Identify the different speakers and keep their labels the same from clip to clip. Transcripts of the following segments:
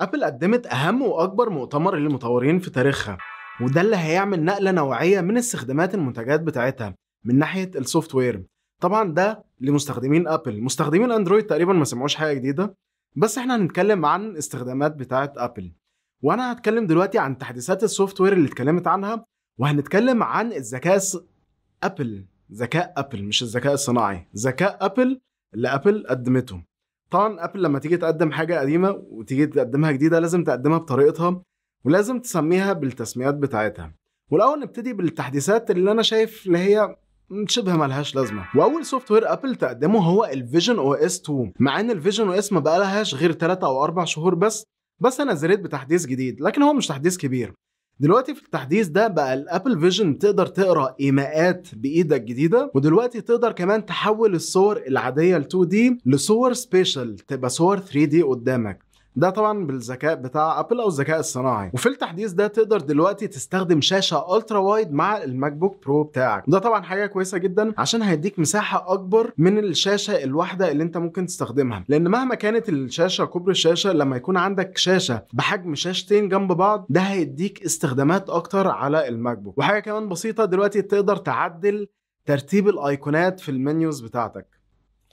Speaker 1: ابل قدمت اهم واكبر مؤتمر للمطورين في تاريخها وده اللي هيعمل نقله نوعيه من استخدامات المنتجات بتاعتها من ناحيه السوفت وير طبعا ده لمستخدمين ابل مستخدمين اندرويد تقريبا ما سمعوش حاجه جديده بس احنا هنتكلم عن استخدامات بتاعه ابل وانا هتكلم دلوقتي عن تحديثات السوفت وير اللي اتكلمت عنها وهنتكلم عن الذكاء ابل ذكاء ابل مش الذكاء الصناعي ذكاء ابل اللي ابل قدمته طبعا ابل لما تيجي تقدم حاجه قديمه وتيجي تقدمها جديده لازم تقدمها بطريقتها ولازم تسميها بالتسميات بتاعتها والاول نبتدي بالتحديثات اللي انا شايف اللي هي شبه ملهاش لازمه واول سوفت وير ابل تقدمه هو الفيجن او اس 2 مع ان الفيجن او اس ما بقالهاش غير 3 او 4 شهور بس بس انا زريت بتحديث جديد لكن هو مش تحديث كبير دلوقتي في التحديث ده بقى الابل فيجن تقدر تقرا ايماءات بايدك جديده ودلوقتي تقدر كمان تحول الصور العاديه ل 2 دي لصور سبيشال تبقى صور 3 دي قدامك ده طبعا بالذكاء بتاع ابل او الذكاء الصناعي وفي التحديث ده تقدر دلوقتي تستخدم شاشه الترا وايد مع الماك بوك برو بتاعك ده طبعا حاجه كويسه جدا عشان هيديك مساحه اكبر من الشاشه الواحده اللي انت ممكن تستخدمها لان مهما كانت الشاشه كبر الشاشه لما يكون عندك شاشه بحجم شاشتين جنب بعض ده هيديك استخدامات اكتر على الماك بوك وحاجه كمان بسيطه دلوقتي تقدر تعدل ترتيب الايقونات في المنيوز بتاعتك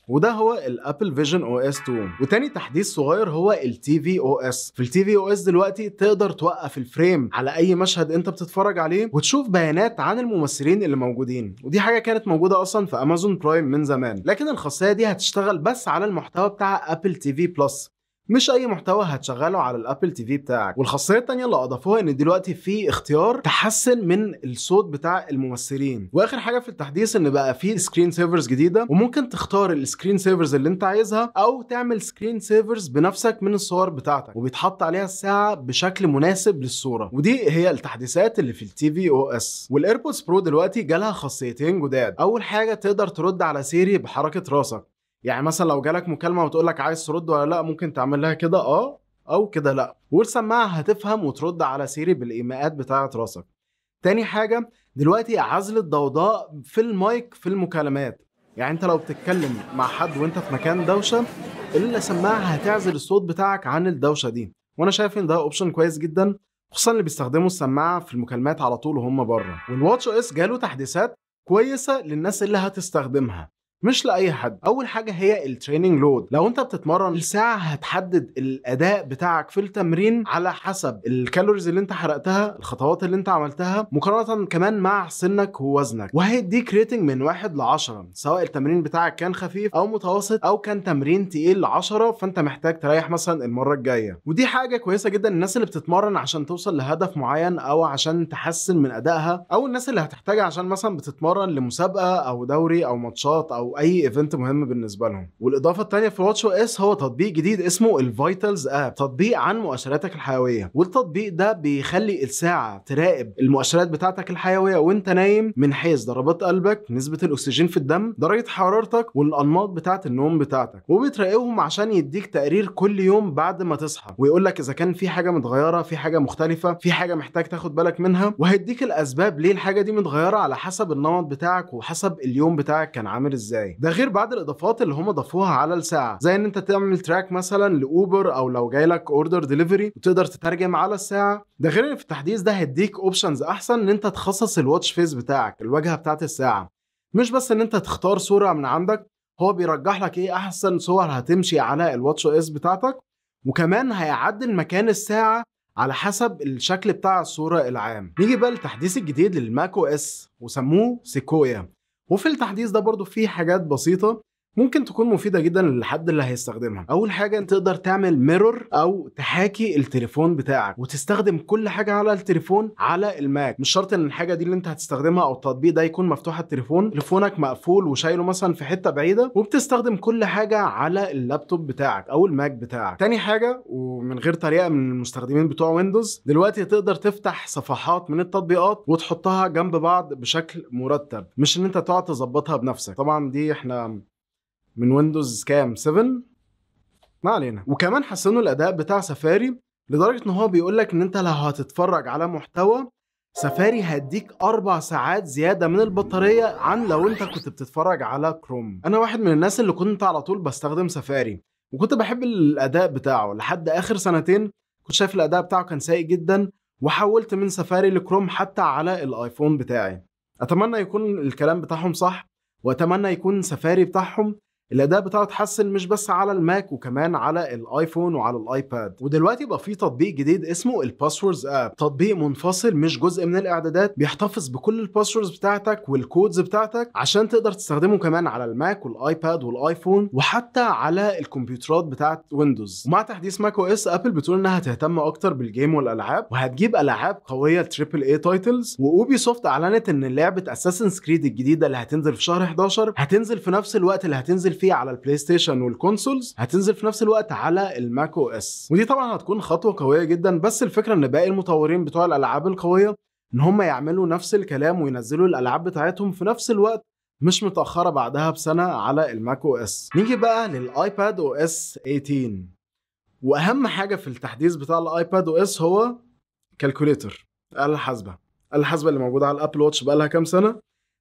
Speaker 1: وده هو الابل فيجن او اس 2 وتاني تحديث صغير هو التي في او اس في التي في او اس دلوقتي تقدر توقف الفريم على اي مشهد انت بتتفرج عليه وتشوف بيانات عن الممثلين اللي موجودين ودي حاجه كانت موجوده اصلا في امازون برايم من زمان لكن الخاصيه دي هتشتغل بس على المحتوى بتاع ابل تي في بلس مش اي محتوى هتشغله على الابل تي في بتاعك والخاصيه الثانيه اللي اضافوها ان دلوقتي في اختيار تحسن من الصوت بتاع الممثلين واخر حاجه في التحديث ان بقى في سكرين سيفرز جديده وممكن تختار السكرين سيفرز اللي انت عايزها او تعمل سكرين سيفرز بنفسك من الصور بتاعتك وبيتحط عليها الساعه بشكل مناسب للصوره ودي هي التحديثات اللي في التي في او اس والايربودز برو دلوقتي جالها خاصيتين جداد اول حاجه تقدر ترد على سيري بحركه راسك يعني مثلا لو جالك مكالمه وتقول لك عايز ترد ولا لا ممكن تعمل لها كده اه او كده لا والسماعه هتفهم وترد على سيري بالايماءات بتاعه راسك تاني حاجه دلوقتي عزل الضوضاء في المايك في المكالمات يعني انت لو بتتكلم مع حد وانت في مكان دوشه السماعه هتعزل الصوت بتاعك عن الدوشه دي وانا شايف ان ده اوبشن كويس جدا خصوصا اللي بيستخدموا السماعه في المكالمات على طول وهم بره والواتش اس جاله تحديثات كويسه للناس اللي هتستخدمها مش لاي حد اول حاجه هي التريننج لود لو انت بتتمرن الساعه هتحدد الاداء بتاعك في التمرين على حسب الكالوريز اللي انت حرقتها الخطوات اللي انت عملتها مقارنه كمان مع سنك ووزنك وهيديك ريتنج من واحد ل 10 سواء التمرين بتاعك كان خفيف او متوسط او كان تمرين تقيل 10 فانت محتاج تريح مثلا المره الجايه ودي حاجه كويسه جدا الناس اللي بتتمرن عشان توصل لهدف معين او عشان تحسن من ادائها او الناس اللي هتحتاجها عشان مثلا بتتمرن لمسابقه او دوري او ماتشات او او اي ايفنت مهم بالنسبه لهم والاضافه الثانيه في واتش او اس هو تطبيق جديد اسمه الفايتلز اب تطبيق عن مؤشراتك الحيويه والتطبيق ده بيخلي الساعه تراقب المؤشرات بتاعتك الحيويه وانت نايم من حيث ضربات قلبك نسبه الاكسجين في الدم درجه حرارتك والانماط بتاعه النوم بتاعتك وبتراقبهم عشان يديك تقرير كل يوم بعد ما تصحى ويقول لك اذا كان في حاجه متغيره في حاجه مختلفه في حاجه محتاج تاخد بالك منها وهيديك الاسباب ليه الحاجه دي متغيره على حسب النمط بتاعك وحسب اليوم بتاعك كان عامل ازاي ازاي ده غير بعض الاضافات اللي هم ضافوها على الساعه زي ان انت تعمل تراك مثلا لاوبر او لو جاي لك اوردر ديليفري وتقدر تترجم على الساعه ده غير ان في التحديث ده هيديك اوبشنز احسن ان انت تخصص الواتش فيس بتاعك الواجهه بتاعت الساعه مش بس ان انت تختار صوره من عندك هو بيرجح لك ايه احسن صور هتمشي على الواتش اس بتاعتك وكمان هيعدل مكان الساعه على حسب الشكل بتاع الصورة العام نيجي بقى للتحديث الجديد للماك او اس وسموه سيكويا وفي التحديث ده برضو في حاجات بسيطة ممكن تكون مفيده جدا للحد اللي هيستخدمها اول حاجه انت تقدر تعمل ميرور او تحاكي التليفون بتاعك وتستخدم كل حاجه على التليفون على الماك مش شرط ان الحاجه دي اللي انت هتستخدمها او التطبيق ده يكون مفتوح على التليفون تليفونك مقفول وشايله مثلا في حته بعيده وبتستخدم كل حاجه على اللابتوب بتاعك او الماك بتاعك تاني حاجه ومن غير طريقه من المستخدمين بتوع ويندوز دلوقتي تقدر تفتح صفحات من التطبيقات وتحطها جنب بعض بشكل مرتب مش ان انت تقعد تظبطها بنفسك طبعا دي احنا من ويندوز كام 7 ما علينا وكمان حسنوا الاداء بتاع سفاري لدرجه ان هو بيقول لك ان انت لو هتتفرج على محتوى سفاري هيديك اربع ساعات زياده من البطاريه عن لو انت كنت بتتفرج على كروم انا واحد من الناس اللي كنت على طول بستخدم سفاري وكنت بحب الاداء بتاعه لحد اخر سنتين كنت شايف الاداء بتاعه كان سيء جدا وحولت من سفاري لكروم حتى على الايفون بتاعي اتمنى يكون الكلام بتاعهم صح واتمنى يكون سفاري بتاعهم الاداء بتاعه اتحسن مش بس على الماك وكمان على الايفون وعلى الايباد ودلوقتي بقى في تطبيق جديد اسمه الباسوردز اب تطبيق منفصل مش جزء من الاعدادات بيحتفظ بكل الباسوردز بتاعتك والكودز بتاعتك عشان تقدر تستخدمه كمان على الماك والايباد والايفون وحتى على الكمبيوترات بتاعت ويندوز ومع تحديث ماك او اس ابل بتقول انها هتهتم اكتر بالجيم والالعاب وهتجيب العاب قويه تريبل اي تايتلز واوبي سوفت اعلنت ان لعبه اساسن كريد الجديده اللي هتنزل في شهر 11 هتنزل في نفس الوقت اللي هتنزل فيه على البلاي ستيشن والكونسولز هتنزل في نفس الوقت على الماك او اس ودي طبعا هتكون خطوه قويه جدا بس الفكره ان باقي المطورين بتوع الالعاب القويه ان هم يعملوا نفس الكلام وينزلوا الالعاب بتاعتهم في نفس الوقت مش متاخره بعدها بسنه على الماك او اس نيجي بقى للايباد او اس 18 واهم حاجه في التحديث بتاع الايباد او اس هو كالكوليتر الحاسبة الحاسبة اللي موجودة على الأبل واتش بقالها كام سنة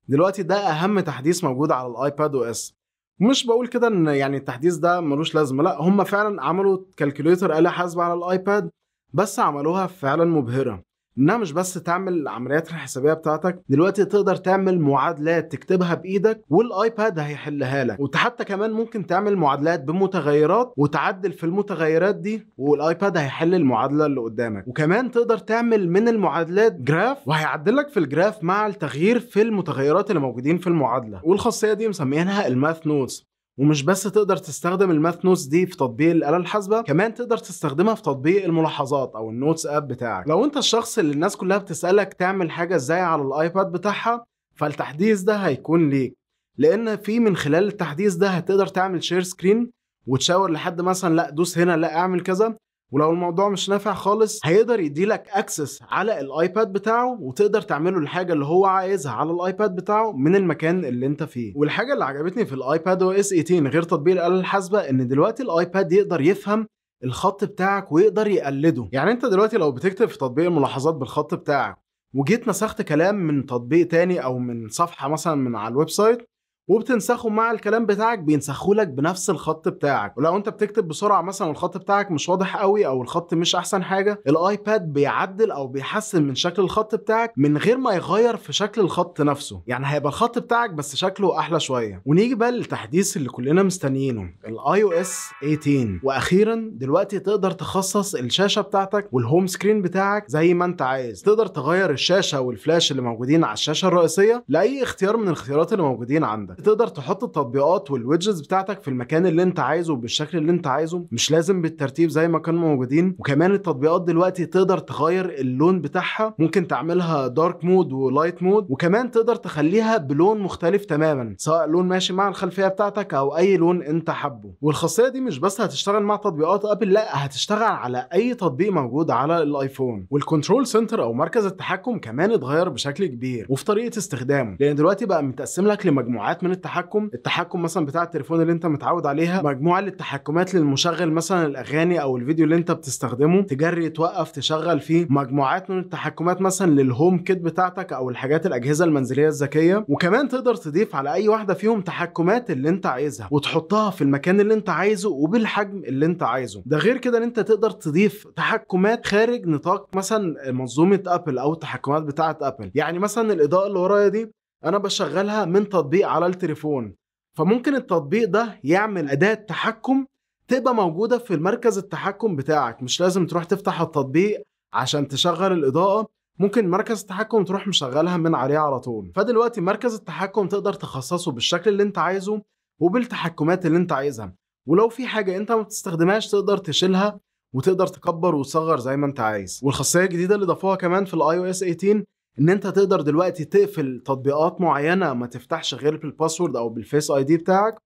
Speaker 1: دلوقتي ده أهم تحديث موجود على الآيباد أو إس مش بقول كده ان يعني التحديث ده ملوش لازمه لا هم فعلا عملوا كالكوليتر آلة حاسبة على الايباد بس عملوها فعلا مبهرة انها مش بس تعمل العمليات الحسابيه بتاعتك دلوقتي تقدر تعمل معادلات تكتبها بايدك والايباد هيحلها لك وحتى كمان ممكن تعمل معادلات بمتغيرات وتعدل في المتغيرات دي والايباد هيحل المعادله اللي قدامك وكمان تقدر تعمل من المعادلات جراف وهيعدل لك في الجراف مع التغيير في المتغيرات اللي موجودين في المعادله والخاصيه دي مسميينها الماث نوتس ومش بس تقدر تستخدم الماث نوتس دي في تطبيق الاله الحاسبه كمان تقدر تستخدمها في تطبيق الملاحظات او النوتس اب بتاعك لو انت الشخص اللي الناس كلها بتسالك تعمل حاجه ازاي على الايباد بتاعها فالتحديث ده هيكون ليك لان في من خلال التحديث ده هتقدر تعمل شير سكرين وتشاور لحد مثلا لا دوس هنا لا اعمل كذا ولو الموضوع مش نافع خالص هيقدر يديلك اكسس على الايباد بتاعه وتقدر تعمله الحاجه اللي هو عايزها على الايباد بتاعه من المكان اللي انت فيه والحاجه اللي عجبتني في الايباد او اس 18 غير تطبيق الاله الحاسبه ان دلوقتي الايباد يقدر يفهم الخط بتاعك ويقدر يقلده يعني انت دلوقتي لو بتكتب في تطبيق الملاحظات بالخط بتاعك وجيت نسخت كلام من تطبيق تاني او من صفحه مثلا من على الويب سايت وبتنسخه مع الكلام بتاعك بينسخه لك بنفس الخط بتاعك ولو انت بتكتب بسرعه مثلا والخط بتاعك مش واضح قوي او الخط مش احسن حاجه الايباد بيعدل او بيحسن من شكل الخط بتاعك من غير ما يغير في شكل الخط نفسه يعني هيبقى الخط بتاعك بس شكله احلى شويه ونيجي بقى للتحديث اللي كلنا مستنيينه الاي او اس 18 واخيرا دلوقتي تقدر تخصص الشاشه بتاعتك والهوم سكرين بتاعك زي ما انت عايز تقدر تغير الشاشه والفلاش اللي موجودين على الشاشه الرئيسيه لاي اختيار من الاختيارات اللي موجودين عندك تقدر تحط التطبيقات والويدجتس بتاعتك في المكان اللي انت عايزه بالشكل اللي انت عايزه مش لازم بالترتيب زي ما كانوا موجودين وكمان التطبيقات دلوقتي تقدر تغير اللون بتاعها ممكن تعملها دارك مود ولايت مود وكمان تقدر تخليها بلون مختلف تماما سواء لون ماشي مع الخلفيه بتاعتك او اي لون انت حابه والخاصيه دي مش بس هتشتغل مع تطبيقات ابل لا هتشتغل على اي تطبيق موجود على الايفون والكنترول سنتر او مركز التحكم كمان اتغير بشكل كبير وفي طريقه استخدامه لان دلوقتي بقى متقسم لك لمجموعات من التحكم التحكم مثلا بتاع التليفون اللي انت متعود عليها مجموعه للتحكمات للمشغل مثلا الاغاني او الفيديو اللي انت بتستخدمه تجري توقف تشغل فيه مجموعات من التحكمات مثلا للهوم كيت بتاعتك او الحاجات الاجهزه المنزليه الذكيه وكمان تقدر تضيف على اي واحده فيهم تحكمات اللي انت عايزها وتحطها في المكان اللي انت عايزه وبالحجم اللي انت عايزه ده غير كده ان انت تقدر تضيف تحكمات خارج نطاق مثلا منظومه ابل او التحكمات بتاعه ابل يعني مثلا الاضاءه اللي ورايا دي انا بشغلها من تطبيق على التليفون فممكن التطبيق ده يعمل اداه تحكم تبقى موجوده في المركز التحكم بتاعك مش لازم تروح تفتح التطبيق عشان تشغل الاضاءه ممكن مركز التحكم تروح مشغلها من عليه على طول فدلوقتي مركز التحكم تقدر تخصصه بالشكل اللي انت عايزه وبالتحكمات اللي انت عايزها ولو في حاجه انت ما بتستخدمهاش تقدر تشيلها وتقدر تكبر وتصغر زي ما انت عايز والخاصيه الجديده اللي ضافوها كمان في الاي او اس 18 ان انت تقدر دلوقتي تقفل تطبيقات معينه ما تفتحش غير بالباسورد او بالفيس اي دي بتاعك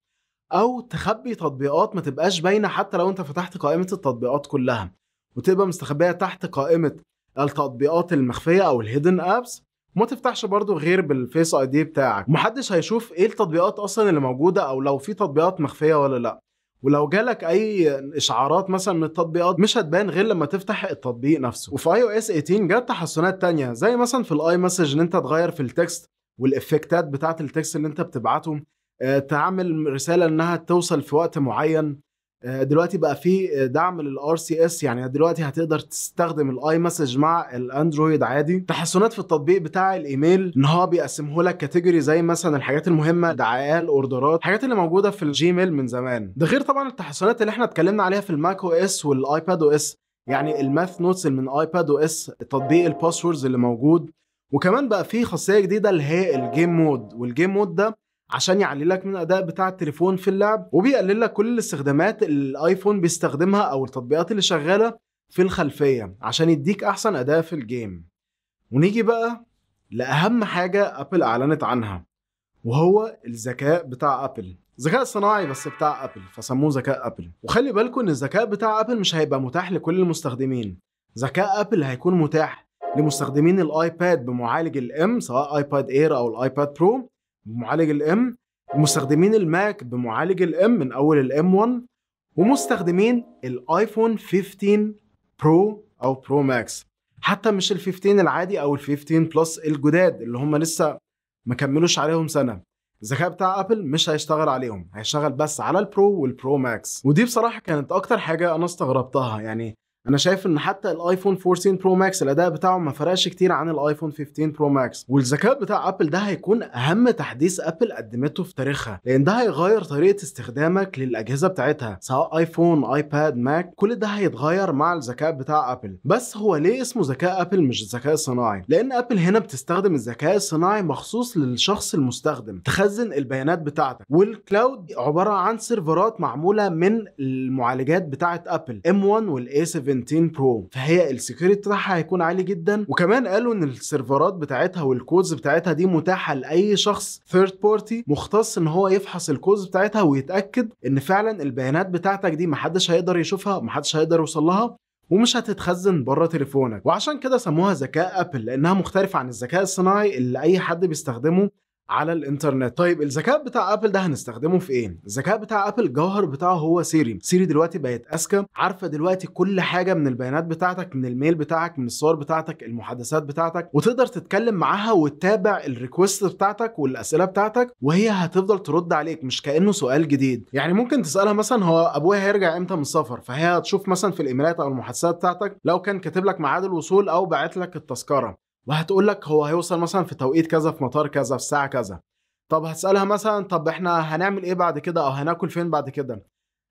Speaker 1: او تخبي تطبيقات ما تبقاش باينه حتى لو انت فتحت قائمه التطبيقات كلها وتبقى مستخبيه تحت قائمه التطبيقات المخفيه او الهيدن ابس وما تفتحش برضو غير بالفيس اي دي بتاعك محدش هيشوف ايه التطبيقات اصلا اللي موجوده او لو في تطبيقات مخفيه ولا لا ولو جالك اي اشعارات مثلا من التطبيقات مش هتبان غير لما تفتح التطبيق نفسه وفي اي او اس 18 جت تحسنات تانية زي مثلا في الاي مسج ان انت تغير في التكست والافكتات بتاعه التكست اللي انت بتبعته آه، تعمل رساله انها توصل في وقت معين آه، دلوقتي بقى في دعم للار سي اس يعني دلوقتي هتقدر تستخدم الاي مسج مع الاندرويد عادي تحسنات في التطبيق بتاع الايميل ان هو بيقسمه لك كاتيجوري زي مثلا الحاجات المهمه دعايات الاوردرات الحاجات اللي موجوده في الجيميل من زمان ده غير طبعا التحسنات اللي احنا اتكلمنا عليها في الماك او اس والايباد او اس يعني الماث نوتس اللي من ايباد او اس تطبيق الباسوردز اللي موجود وكمان بقى في خاصيه جديده اللي هي الجيم مود والجيم مود ده عشان يعلي لك من الاداء بتاع التليفون في اللعب وبيقلل لك كل الاستخدامات اللي الايفون بيستخدمها او التطبيقات اللي شغاله في الخلفيه عشان يديك احسن اداء في الجيم ونيجي بقى لاهم حاجه ابل اعلنت عنها وهو الذكاء بتاع ابل ذكاء صناعي بس بتاع ابل فسموه ذكاء ابل وخلي بالكم ان الذكاء بتاع ابل مش هيبقى متاح لكل المستخدمين ذكاء ابل هيكون متاح لمستخدمين الايباد بمعالج الام سواء ايباد اير او الايباد برو بمعالج الام ومستخدمين الماك بمعالج الام من اول الام 1 ومستخدمين الايفون 15 برو او برو ماكس حتى مش ال 15 العادي او ال 15 بلس الجداد اللي هم لسه ما كملوش عليهم سنه الذكاء بتاع ابل مش هيشتغل عليهم هيشتغل بس على البرو والبرو ماكس ودي بصراحه كانت اكتر حاجه انا استغربتها يعني انا شايف ان حتى الايفون 14 برو ماكس الاداء بتاعه ما فرقش كتير عن الايفون 15 برو ماكس والذكاء بتاع ابل ده هيكون اهم تحديث ابل قدمته في تاريخها لان ده هيغير طريقه استخدامك للاجهزه بتاعتها سواء ايفون ايباد ماك كل ده هيتغير مع الذكاء بتاع ابل بس هو ليه اسمه ذكاء ابل مش الذكاء الصناعي لان ابل هنا بتستخدم الذكاء الصناعي مخصوص للشخص المستخدم تخزن البيانات بتاعتك والكلاود عباره عن سيرفرات معموله من المعالجات بتاعه ابل ام 1 والاي 7 10 برو فهي السكيورتي بتاعها هيكون عالي جدا وكمان قالوا ان السيرفرات بتاعتها والكودز بتاعتها دي متاحه لاي شخص ثيرد بارتي مختص ان هو يفحص الكودز بتاعتها ويتاكد ان فعلا البيانات بتاعتك دي محدش هيقدر يشوفها محدش هيقدر يوصل لها ومش هتتخزن بره تليفونك وعشان كده سموها ذكاء ابل لانها مختلفه عن الذكاء الصناعي اللي اي حد بيستخدمه على الانترنت طيب الذكاء بتاع ابل ده هنستخدمه في ايه الذكاء بتاع ابل الجوهر بتاعه هو سيري سيري دلوقتي بقت اذكى عارفه دلوقتي كل حاجه من البيانات بتاعتك من الميل بتاعك من الصور بتاعتك المحادثات بتاعتك وتقدر تتكلم معاها وتتابع الريكوست بتاعتك والاسئله بتاعتك وهي هتفضل ترد عليك مش كانه سؤال جديد يعني ممكن تسالها مثلا هو ابويا هيرجع امتى من السفر فهي هتشوف مثلا في الايميلات او المحادثات بتاعتك لو كان كاتب لك ميعاد الوصول او باعت لك التذكره وهتقول لك هو هيوصل مثلا في توقيت كذا في مطار كذا في الساعه كذا طب هتسالها مثلا طب احنا هنعمل ايه بعد كده او هناكل فين بعد كده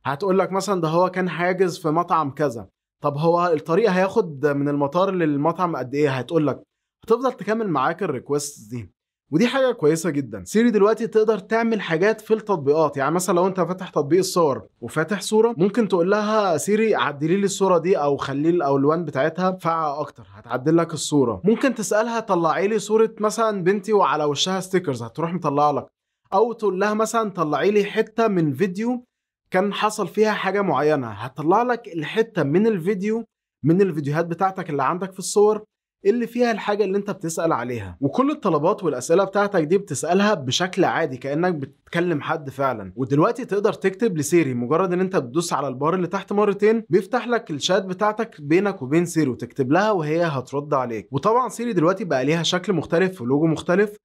Speaker 1: هتقول لك مثلا ده هو كان حاجز في مطعم كذا طب هو الطريق هياخد من المطار للمطعم قد ايه هتقول لك هتفضل تكمل معاك الريكوست دي ودي حاجه كويسه جدا سيري دلوقتي تقدر تعمل حاجات في التطبيقات يعني مثلا لو انت فاتح تطبيق الصور وفاتح صوره ممكن تقول لها سيري عدلي لي الصوره دي او خلي الالوان بتاعتها فاقعه اكتر هتعدل لك الصوره ممكن تسالها طلعي لي صوره مثلا بنتي وعلى وشها ستيكرز هتروح مطلع لك او تقول لها مثلا طلعي لي حته من فيديو كان حصل فيها حاجه معينه هتطلع لك الحته من الفيديو من الفيديوهات بتاعتك اللي عندك في الصور اللي فيها الحاجه اللي انت بتسال عليها وكل الطلبات والاسئله بتاعتك دي بتسالها بشكل عادي كانك بتكلم حد فعلا ودلوقتي تقدر تكتب لسيري مجرد ان انت بتدوس على البار اللي تحت مرتين بيفتح لك الشات بتاعتك بينك وبين سيري وتكتب لها وهي هترد عليك وطبعا سيري دلوقتي بقى ليها شكل مختلف ولوجو مختلف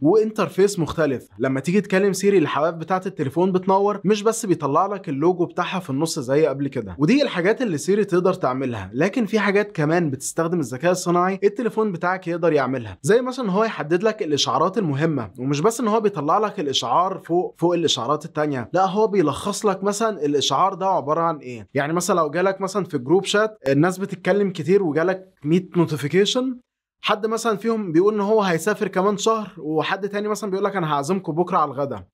Speaker 1: وانترفيس مختلف لما تيجي تكلم سيري الحواف بتاعه التليفون بتنور مش بس بيطلع لك اللوجو بتاعها في النص زي قبل كده ودي الحاجات اللي سيري تقدر تعملها لكن في حاجات كمان بتستخدم الذكاء الصناعي التليفون بتاعك يقدر يعملها زي مثلا ان هو يحدد لك الاشعارات المهمه ومش بس ان هو بيطلع لك الاشعار فوق فوق الاشعارات التانية لا هو بيلخص لك مثلا الاشعار ده عباره عن ايه يعني مثلا لو جالك مثلا في جروب شات الناس بتتكلم كتير وجالك 100 نوتيفيكيشن حد مثلا فيهم بيقول ان هو هيسافر كمان شهر وحد تاني مثلا بيقول لك انا هعزمكم بكره على الغدا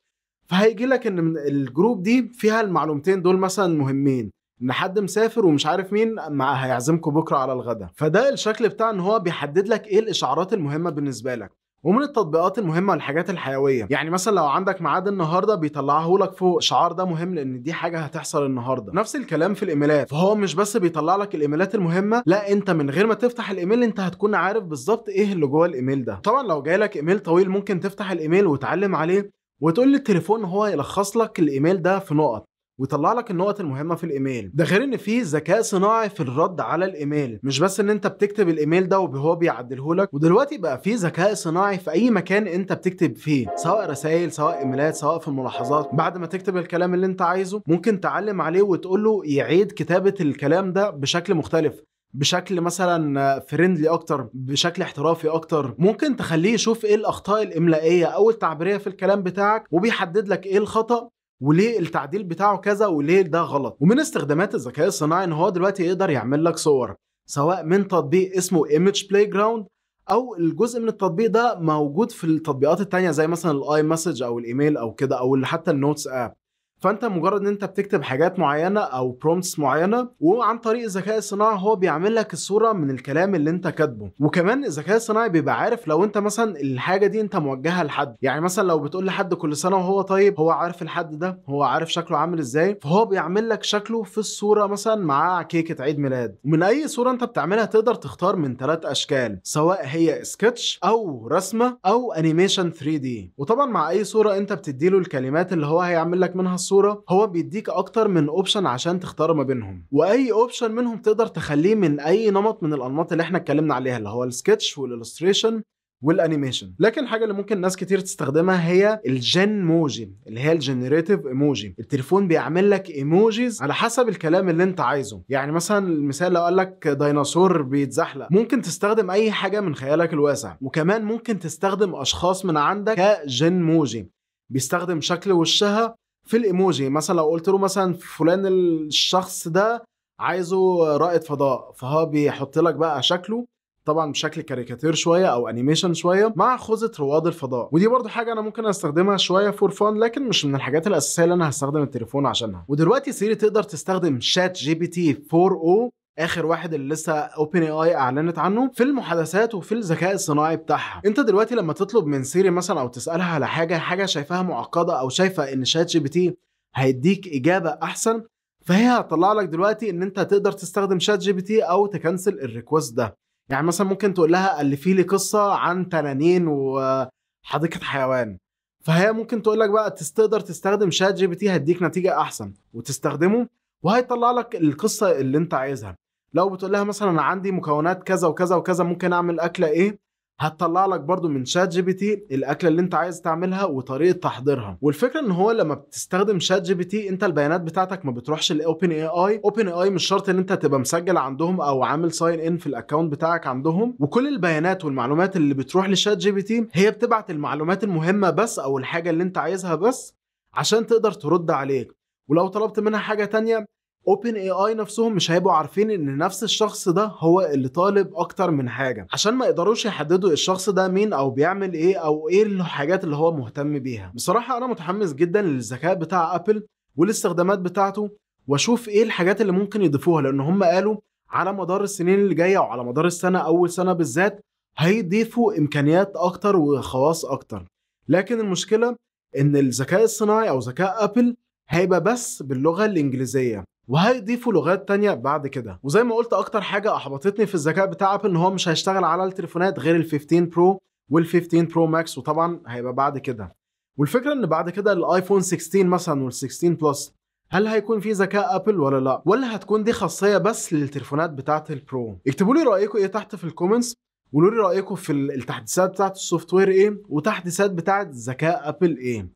Speaker 1: فهيجي لك ان من الجروب دي فيها المعلومتين دول مثلا مهمين ان حد مسافر ومش عارف مين هيعزمكم بكره على الغدا فده الشكل بتاع ان هو بيحدد لك ايه الاشعارات المهمه بالنسبه لك ومن التطبيقات المهمه والحاجات الحيويه يعني مثلا لو عندك ميعاد النهارده بيطلعه لك فوق شعار ده مهم لان دي حاجه هتحصل النهارده نفس الكلام في الايميلات فهو مش بس بيطلع لك الايميلات المهمه لا انت من غير ما تفتح الايميل انت هتكون عارف بالظبط ايه اللي جوه الايميل ده طبعا لو جاي لك ايميل طويل ممكن تفتح الايميل وتعلم عليه وتقول للتليفون هو يلخص لك الايميل ده في نقط ويطلع لك النقط المهمه في الايميل ده غير ان في ذكاء صناعي في الرد على الايميل مش بس ان انت بتكتب الايميل ده وهو بيعدله لك ودلوقتي بقى في ذكاء صناعي في اي مكان انت بتكتب فيه سواء رسائل سواء ايميلات سواء في الملاحظات بعد ما تكتب الكلام اللي انت عايزه ممكن تعلم عليه وتقول له يعيد كتابه الكلام ده بشكل مختلف بشكل مثلا فريندلي اكتر بشكل احترافي اكتر ممكن تخليه يشوف ايه الاخطاء الاملائيه او التعبيريه في الكلام بتاعك وبيحدد لك ايه الخطا وليه التعديل بتاعه كذا وليه ده غلط ومن استخدامات الذكاء الصناعي ان هو دلوقتي يقدر يعمل لك صور سواء من تطبيق اسمه Image Playground او الجزء من التطبيق ده موجود في التطبيقات التانية زي مثلا الاي مسج او الايميل او كده او حتى النوتس اب فانت مجرد ان انت بتكتب حاجات معينه او برومتس معينه وعن طريق الذكاء الصناعي هو بيعمل لك الصوره من الكلام اللي انت كاتبه وكمان الذكاء الصناعي بيبقى عارف لو انت مثلا الحاجه دي انت موجهها لحد يعني مثلا لو بتقول لحد كل سنه وهو طيب هو عارف الحد ده هو عارف شكله عامل ازاي فهو بيعمل لك شكله في الصوره مثلا مع كيكه عيد ميلاد ومن اي صوره انت بتعملها تقدر تختار من ثلاث اشكال سواء هي سكتش او رسمه او انيميشن 3 دي وطبعا مع اي صوره انت بتديله الكلمات اللي هو هيعمل لك منها الصوره هو بيديك اكتر من اوبشن عشان تختار ما بينهم واي اوبشن منهم تقدر تخليه من اي نمط من الانماط اللي احنا اتكلمنا عليها اللي هو السكتش والالستريشن والانيميشن لكن الحاجه اللي ممكن ناس كتير تستخدمها هي الجن موجي اللي هي الجنريتيف ايموجي التليفون بيعمل لك ايموجيز على حسب الكلام اللي انت عايزه يعني مثلا المثال لو قال لك ديناصور بيتزحلق ممكن تستخدم اي حاجه من خيالك الواسع وكمان ممكن تستخدم اشخاص من عندك كجن موجي بيستخدم شكل وشها في الايموجي مثلا لو قلت له مثلا فلان الشخص ده عايزه رائد فضاء فهو بيحط لك بقى شكله طبعا بشكل كاريكاتير شويه او انيميشن شويه مع خوذه رواد الفضاء ودي برضو حاجه انا ممكن استخدمها شويه فور فان لكن مش من الحاجات الاساسيه اللي انا هستخدم التليفون عشانها ودلوقتي سيري تقدر تستخدم شات جي بي تي 4 او اخر واحد اللي لسه اوبن اي اي اعلنت عنه في المحادثات وفي الذكاء الصناعي بتاعها انت دلوقتي لما تطلب من سيري مثلا او تسالها على حاجه حاجه شايفاها معقده او شايفه ان شات جي بي تي هيديك اجابه احسن فهي هتطلع لك دلوقتي ان انت تقدر تستخدم شات جي بي تي او تكنسل الريكوست ده يعني مثلا ممكن تقول لها الفي لي قصه عن تنانين وحديقه حيوان فهي ممكن تقول لك بقى تقدر تستخدم شات جي بي تي هيديك نتيجه احسن وتستخدمه وهيطلع لك القصه اللي انت عايزها لو بتقول لها مثلا انا عندي مكونات كذا وكذا وكذا ممكن اعمل اكله ايه هتطلع لك برضو من شات جي بي تي الاكله اللي انت عايز تعملها وطريقه تحضيرها والفكره ان هو لما بتستخدم شات جي بي تي انت البيانات بتاعتك ما بتروحش لاوبن اي اي اوبن اي اي مش شرط ان انت تبقى مسجل عندهم او عامل ساين ان في الاكونت بتاعك عندهم وكل البيانات والمعلومات اللي بتروح لشات جي بي تي هي بتبعت المعلومات المهمه بس او الحاجه اللي انت عايزها بس عشان تقدر ترد عليك ولو طلبت منها حاجه تانية اوبن اي اي نفسهم مش هيبقوا عارفين ان نفس الشخص ده هو اللي طالب اكتر من حاجه عشان ما يقدروش يحددوا الشخص ده مين او بيعمل ايه او ايه الحاجات اللي هو مهتم بيها بصراحه انا متحمس جدا للذكاء بتاع ابل والاستخدامات بتاعته واشوف ايه الحاجات اللي ممكن يضيفوها لان هم قالوا على مدار السنين اللي جايه وعلى مدار السنه اول سنه بالذات هيضيفوا امكانيات اكتر وخواص اكتر لكن المشكله ان الذكاء الصناعي او ذكاء ابل هيبقى بس باللغه الانجليزيه وهيضيفوا لغات تانية بعد كده وزي ما قلت اكتر حاجه احبطتني في الذكاء بتاع ابل ان هو مش هيشتغل على التليفونات غير ال15 برو وال15 برو ماكس وطبعا هيبقى بعد كده والفكره ان بعد كده الايفون 16 مثلا وال16 بلس هل هيكون في ذكاء ابل ولا لا ولا هتكون دي خاصيه بس للتليفونات بتاعه البرو اكتبوا لي رايكم ايه تحت في الكومنتس وقولوا لي رايكم في التحديثات بتاعه السوفت وير ايه وتحديثات بتاعه ذكاء ابل ايه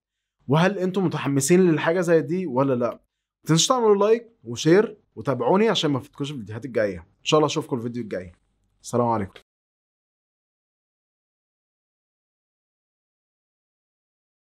Speaker 1: وهل انتم متحمسين للحاجه زي دي ولا لا تنسوا تعملوا لايك وشير وتابعوني عشان ما فاتكوش الفيديوهات الجايه ان شاء الله اشوفكم الفيديو الجاي السلام عليكم